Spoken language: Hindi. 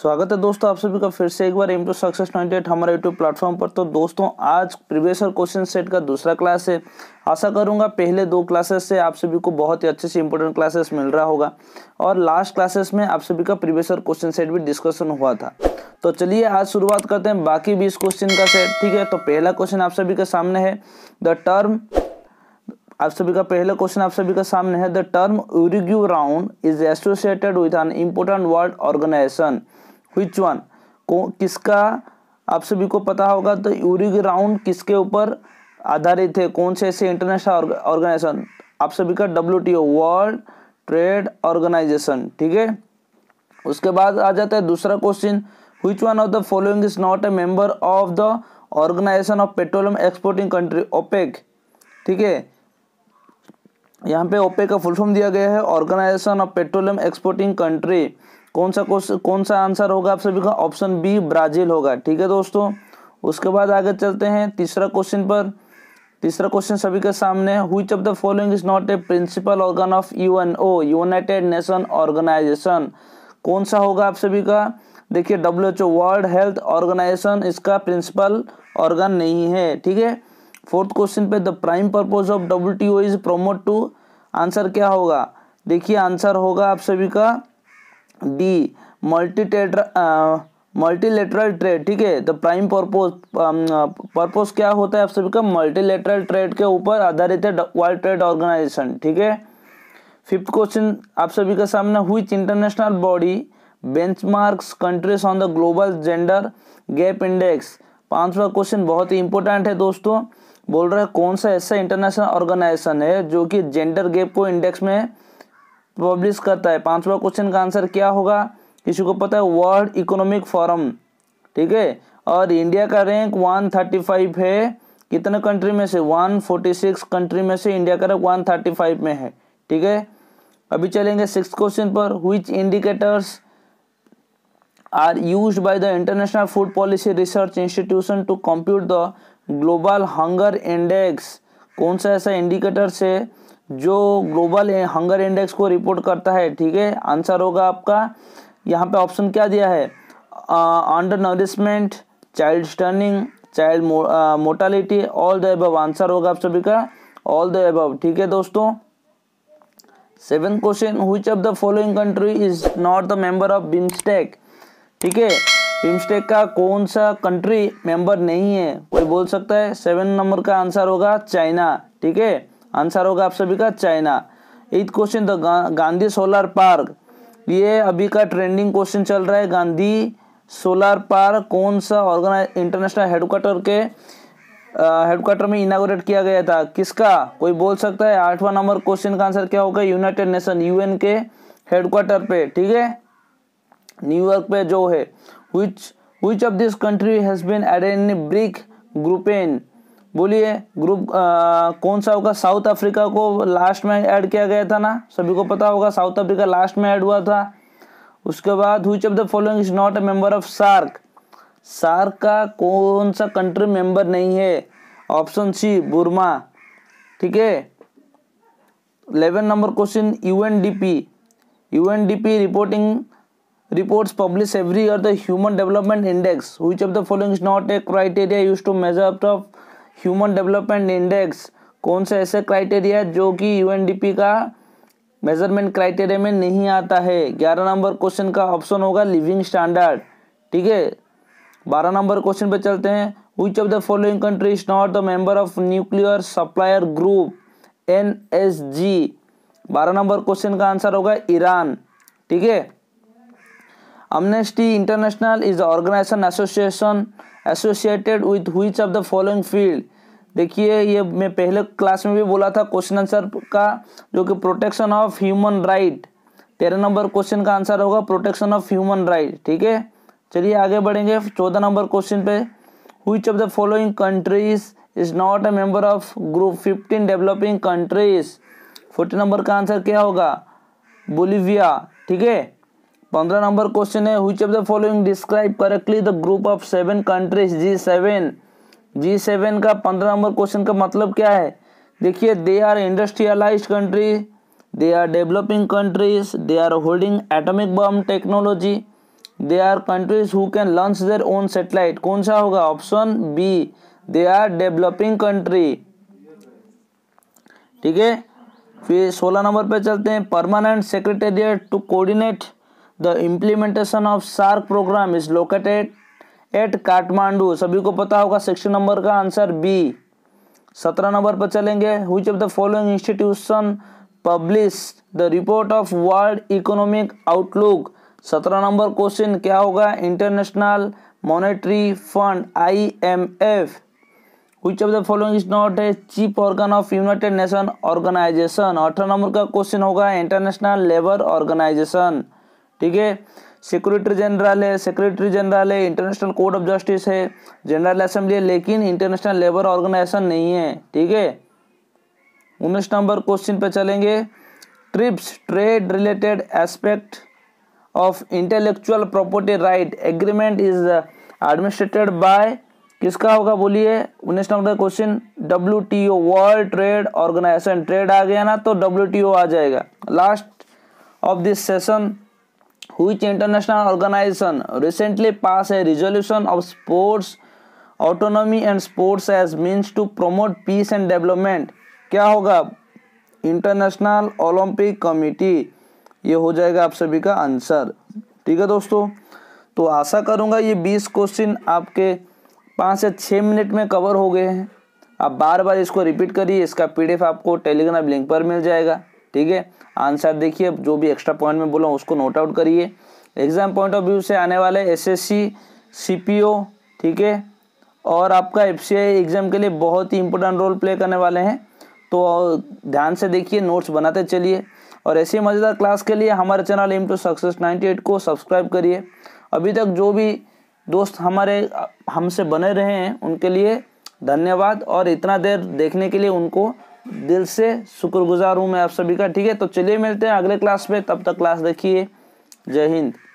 स्वागत है दोस्तों आप सभी का फिर से एक बार M two success twenty eight हमारे यूट्यूब प्लेटफॉर्म पर तो दोस्तों आज प्रीवियस क्वेश्चन सेट का दूसरा क्लास है आशा करूंगा पहले दो क्लासेस से आप सभी को बहुत ही अच्छे से इंपॉर्टेंट क्लासेस मिल रहा होगा और लास्ट क्लासेस में आप सभी का प्रीवियस क्वेश्चन सेट भी डिस्कशन हुआ था तो चलिए आज शुरुआत करते हैं बाकी बीस क्वेश्चन का सेट ठीक है तो पहला क्वेश्चन आप सभी के सामने है द टर्म आप सभी का पहला क्वेश्चन आप सभी का सामने है the term Uruguay round is associated with an important world organisation which one को किसका आप सभी को पता होगा तो यूरिक राउंड किसके ऊपर आधारित है कौन से ऐसे इंटरनेशनल ऑर्गेनाइजेशन आप सभी का डब्ल्यू वर्ल्ड ट्रेड ऑर्गेनाइजेशन ठीक है उसके बाद आ जाता है दूसरा question which one of the following is not a member of the organisation of petroleum exporting country OPEC ठीक है यहाँ पे ओपेक का फुल फॉर्म दिया गया है organisation of petroleum exporting country कौन सा क्वेश्चन कौन सा आंसर होगा आप सभी का ऑप्शन बी ब्राजील होगा ठीक है दोस्तों उसके बाद आगे चलते हैं तीसरा क्वेश्चन पर तीसरा क्वेश्चन सभी के सामने है which of the following is not a principal organ of UNO United Nation organisation कौन सा होगा आप सभी का देखिए W H O world health organisation इसका प्रिंसिपल ऑर्गन नहीं है ठीक है फोर्थ क्वेश्चन पे the prime purpose of W T O is promote to answer क्या होगा देखिए आंसर होगा आप सभी का डी मल्टीटेटर मल्टीलेटरल ट्रेड ठीक है तो प्राइम पर्पोज पर्पोज क्या होता है आप सभी का मल्टीलेटरल ट्रेड के ऊपर आधारित है वर्ल्ड ट्रेड ऑर्गेनाइजेशन ठीक है फिफ्थ क्वेश्चन आप सभी के सामने which international body benchmarks countries on the global gender gap index पांचवा क्वेश्चन बहुत ही इंपॉर्टेंट है दोस्तों बोल रहा है कौन सा ऐसा इंटरनेशनल ऑर्गेनाइजेशन है जो कि जेंडर गैप को इंडेक्स में पब्लिश करता है पांचवा क्वेश्चन का आंसर क्या होगा किसी को पता है वर्ल्ड इकोनॉमिक फोरम ठीक है और इंडिया का रैंक 135 है कितने कंट्री में से 146 कंट्री में से इंडिया का रैंक 135 में है ठीक है अभी चलेंगे सिक्स क्वेश्चन पर which indicators are use by the international food policy research institution to compute the global hunger index कौन सा ऐसा इंडिकेटर्स है जो ग्लोबल हंगर इंडेक्स को रिपोर्ट करता है ठीक है आंसर होगा आपका यहाँ पे ऑप्शन क्या दिया है undernourishment child stunting child mortality all the above answer होगा आप सभी का ऑल द एब ठीक है दोस्तों seven question which of the following country is not the member of BIMSTEC ठीक है बिम्स्टेक का कौन सा कंट्री मेंबर नहीं है कोई बोल सकता है सेवन नंबर का आंसर होगा चाइना ठीक है आंसर होगा आप सभी का China eighth question the Gandhi solar park ये अभी का ट्रेंडिंग क्वेश्चन चल रहा है गांधी सोलर पार्क कौन सा ऑर्गेनाइज इंटरनेशनल हेडक्वार्टर के हेडक्वार्टर में इनाग्रेट किया गया था किसका कोई बोल सकता है आठवां नंबर क्वेश्चन का आंसर क्या होगा यूनाइटेड नेशन यूएन के हेडक्वार्टर पे ठीक है न्यूयॉर्क पे जो है which which of this country has been added in BRIC ग्रुपेन बोलिए ग्रुप कौन सा होगा साउथ अफ्रीका को लास्ट में ऐड किया गया था ना सभी को पता होगा साउथ अफ्रीका लास्ट में ऐड हुआ था उसके बाद which of the following is not a member of SAARC SAARC का कौन सा कंट्री मेंबर नहीं है ऑप्शन सी बुरमा ठीक है इलेवन नंबर question UNDP UNDP reporting reports publish every year the human development index which of the following is not a criteria use to measure of human development index कौन से ऐसे क्राइटेरिया जो कि यूएनडीपी का मेजरमेंट क्राइटेरिया में नहीं आता है ग्यारह नंबर क्वेश्चन का ऑप्शन होगा लिविंग स्टैंडर्ड ठीक है बारह नंबर क्वेश्चन पे चलते हैं which the following country is not the member of nuclear supplier group N S G बारह नंबर क्वेश्चन का आंसर होगा ईरान ठीक है Amnesty International is organisation association associated with which of the following field देखिए ये मैं पहले क्लास में भी बोला था क्वेश्चन आंसर का जो कि प्रोटेक्शन ऑफ ह्यूमन राइट तेरह नंबर क्वेश्चन का आंसर होगा प्रोटेक्शन ऑफ ह्यूमन राइट ठीक है चलिए आगे बढ़ेंगे चौदह नंबर क्वेश्चन पे which of the following countries is not a member of group fifteen developing countries forty नंबर का आंसर क्या होगा बोलिविया ठीक है पंद्रह नंबर क्वेश्चन है which of the following describe correctly the group of seven countries G seven G seven का पंद्रह नंबर क्वेश्चन का मतलब क्या है देखिए they are industrialise country they are developing countries they are holding atomic bomb technology they are countries who can launch their own satellite कौन सा होगा option B they are developing country ठीक है फिर सोलह नंबर पे चलते हैं permanent secretariat to coordinate the implementation of SAARC programme is located at Kathmandu सभी को पता होगा सेक्शन नंबर का आंसर बी सत्रह नंबर पर चलेंगे which of the following institution publish the report of world economic outlook सत्रह नंबर क्वेश्चन क्या होगा international monetary fund I M F which of the following is not a chief organ of united अठारह नंबर का क्वेश्चन होगा इंटरनेशनल लेबर ऑर्गेनाइजेशन ठीक है सिक्योरिटी जनरल है सेक्रेटरी जनरल है इंटरनेशनल कोर्ट ऑफ जस्टिस है जनरल असेंबली है लेकिन इंटरनेशनल लेबर ऑर्गेनाइजेशन नहीं है ठीक है उन्नीस नंबर क्वेश्चन पे चलेंगे TRIPS trade related aspect of intellectual property right agreement is administered by किसका होगा बोलिए उन्नीस नंबर क्वेश्चन W T O world trade organisation trade आ गया ना तो डब्ल्यू टी ओ आ जाएगा last of this session which international organization recently passed a resolution of sports autonomy and sports as means to promote peace and development क्या होगा इंटरनेशनल ओलंपिक कमेटी ये हो जाएगा आप सभी का आंसर ठीक है दोस्तों तो आशा करूँगा ये बीस क्वेश्चन आपके पाँच से छः मिनट में कवर हो गए हैं आप बार बार इसको रिपीट करिए इसका पीडीएफ आपको टेलीग्राम लिंक पर मिल जाएगा ठीक है आंसर देखिए जो भी एक्स्ट्रा पॉइंट में बोला उसको नोट आउट करिए एग्जाम पॉइंट ऑफ व्यू से आने वाले एसएससी सीपीओ ठीक है और आपका एफ एग्जाम के लिए बहुत ही इंपॉर्टेंट रोल प्ले करने वाले हैं तो ध्यान से देखिए नोट्स बनाते चलिए और ऐसे मज़ेदार क्लास के लिए हमारे channel M two success ninety eight को सब्सक्राइब करिए अभी तक जो भी दोस्त हमारे हमसे बने रहे हैं उनके लिए धन्यवाद और इतना देर देखने के लिए उनको दिल से शुक्रगुजार हूँ मैं आप सभी का ठीक है तो चलिए मिलते हैं अगले क्लास में तब तक क्लास देखिए जय हिंद